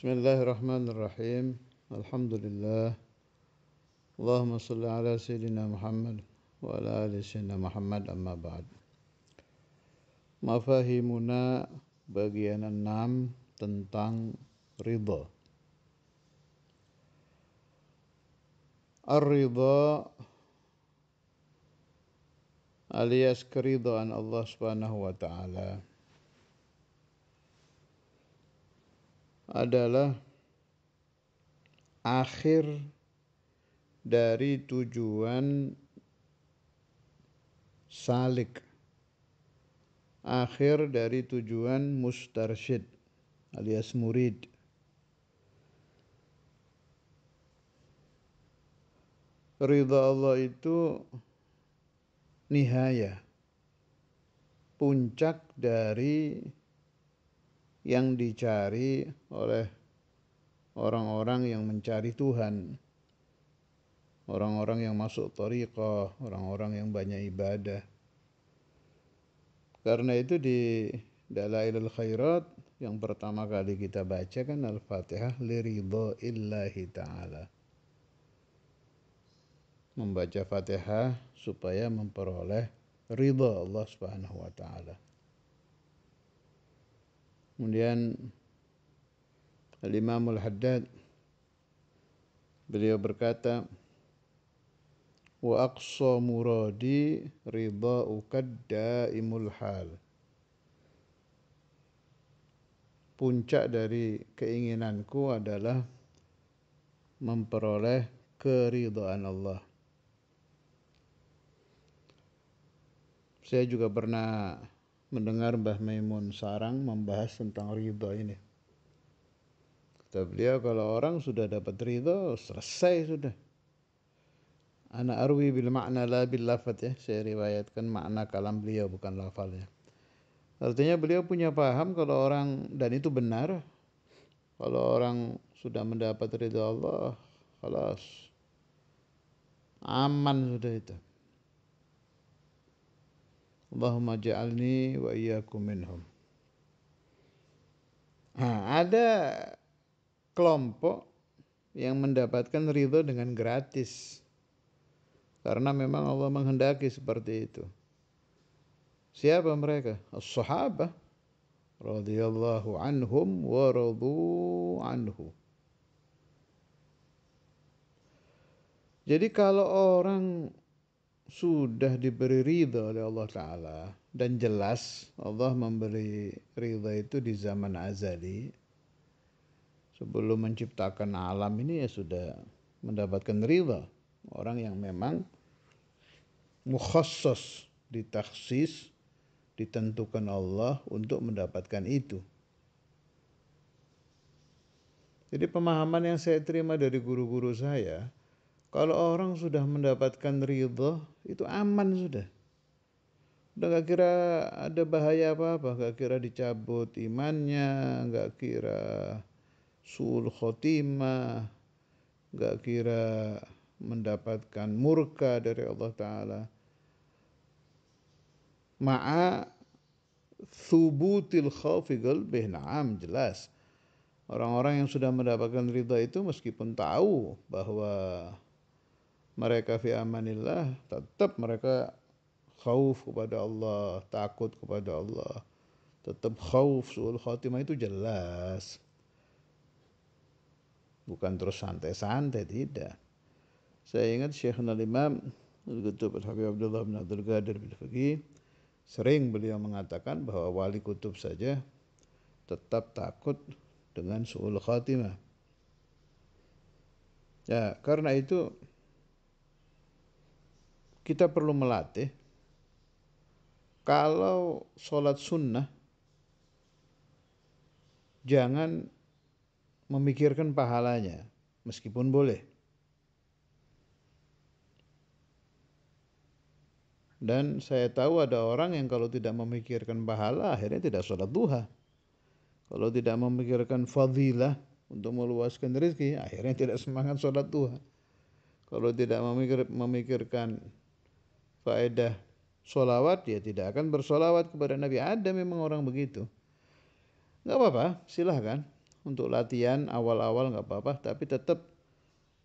بسم الله الرحمن الرحيم الحمد لله اللهم صل على سيدنا محمد وعلى آل سيدنا محمد أما بعد مفاهيمنا bagian 6 tentang ridha Ar-ridha alias keridhaan Allah Subhanahu wa taala adalah akhir dari tujuan salik akhir dari tujuan mustarsyid alias murid Ridha Allah itu nihaya puncak dari yang dicari oleh orang-orang yang mencari Tuhan. Orang-orang yang masuk tariqah, orang-orang yang banyak ibadah. Karena itu di Dalailul Khairat yang pertama kali kita baca kan Al-Fatihah liridho illahi ta'ala. Membaca Fatihah supaya memperoleh ridha Allah Subhanahu wa taala. Kemudian Al-Imam haddad beliau berkata Wa aqsa muradi ridha'uka daimul hal Puncak dari keinginanku adalah memperoleh keridhaan Allah. Saya juga pernah mendengar Mbah Maimun Sarang membahas tentang ridho ini. Kata beliau kalau orang sudah dapat ridho selesai sudah. Anak arwi bil makna la bil lafat ya. Saya riwayatkan makna kalam beliau bukan lafalnya. Artinya beliau punya paham kalau orang dan itu benar. Kalau orang sudah mendapat ridho Allah, kelas aman sudah itu. Allahumma ja'alni wa iyyakum minhum. Nah, ada kelompok yang mendapatkan ridho dengan gratis. Karena memang Allah menghendaki seperti itu. Siapa mereka? As-sahabah radhiyallahu anhum wa radu anhu. Jadi kalau orang sudah diberi ridha oleh Allah Ta'ala dan jelas Allah memberi ridha itu di zaman azali sebelum menciptakan alam ini ya sudah mendapatkan ridha orang yang memang mukhasas ditaksis ditentukan Allah untuk mendapatkan itu jadi pemahaman yang saya terima dari guru-guru saya kalau orang sudah mendapatkan ridho, itu aman sudah. Udah gak kira ada bahaya apa-apa, gak kira dicabut imannya, gak kira sul khotimah, gak kira mendapatkan murka dari Allah Ta'ala. Ma'a thubutil khawfi qalbih, jelas. Orang-orang yang sudah mendapatkan ridha itu meskipun tahu bahwa mereka fi amanillah tetap mereka khauf kepada Allah, takut kepada Allah. Tetap khauf suul khatimah itu jelas. Bukan terus santai-santai tidak. Saya ingat Syekh Al-Imam al Al-Habib Abdullah bin Abdul Ghadir bin Fagi sering beliau mengatakan bahwa wali kutub saja tetap takut dengan suul khatimah. Ya, karena itu kita perlu melatih kalau sholat sunnah jangan memikirkan pahalanya meskipun boleh. Dan saya tahu ada orang yang kalau tidak memikirkan pahala akhirnya tidak sholat duha. Kalau tidak memikirkan fadilah untuk meluaskan rezeki akhirnya tidak semangat sholat duha. Kalau tidak memikirkan faedah solawat dia tidak akan bersolawat kepada Nabi ada memang orang begitu nggak apa-apa silahkan untuk latihan awal-awal nggak apa-apa tapi tetap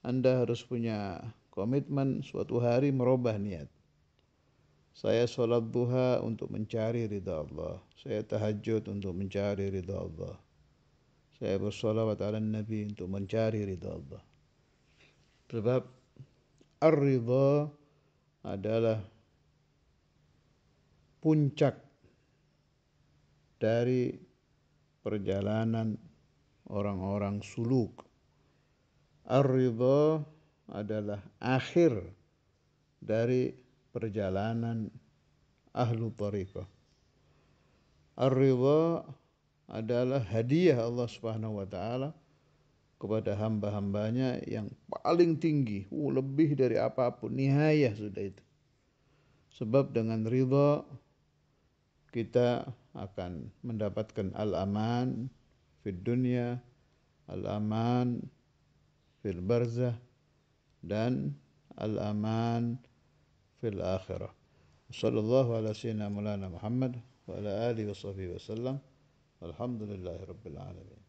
anda harus punya komitmen suatu hari merubah niat saya sholat duha untuk mencari ridha Allah saya tahajud untuk mencari ridha Allah saya bersolawat ala Nabi untuk mencari ridha Allah sebab ar-ridha adalah puncak dari perjalanan orang-orang suluk. Ar-ridha adalah akhir dari perjalanan ahlu tariqah. Ar-ridha adalah hadiah Allah Subhanahu wa taala kepada hamba-hambanya yang paling tinggi, uh, lebih dari apapun, nihayah sudah itu. Sebab dengan ridha kita akan mendapatkan al-aman di dunia, al-aman di barzah dan al-aman di akhirah. Sallallahu alaihi wa Muhammad wa ala alihi wa Alhamdulillahirabbil alamin.